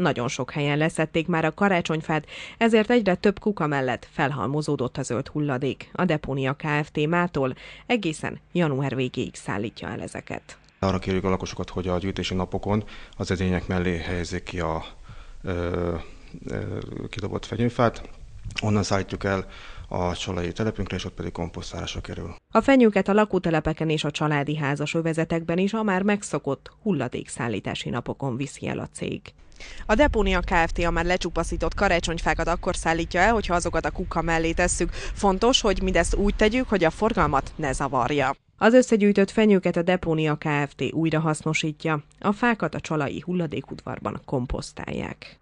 Nagyon sok helyen leszették már a karácsonyfát, ezért egyre több kuka mellett felhalmozódott a zöld hulladék. A Deponia Kft. mától egészen január végéig szállítja el ezeket. Arra kérjük a lakosokat, hogy a gyűjtési napokon az edények mellé helyezzék ki a ö, ö, kidobott fenyőfát, onnan szállítjuk el a csalai telepünkre, és ott pedig komposztálásra kerül. A fenyőket a lakótelepeken és a családi házas övezetekben is a már megszokott hulladékszállítási napokon viszi el a cég. A Depónia Kft. a már lecsupaszított karácsonyfákat akkor szállítja el, hogyha azokat a kuka mellé tesszük. Fontos, hogy mindezt úgy tegyük, hogy a forgalmat ne zavarja. Az összegyűjtött fenyőket a Depónia Kft. újra hasznosítja, a fákat a csalai hulladékudvarban komposztálják.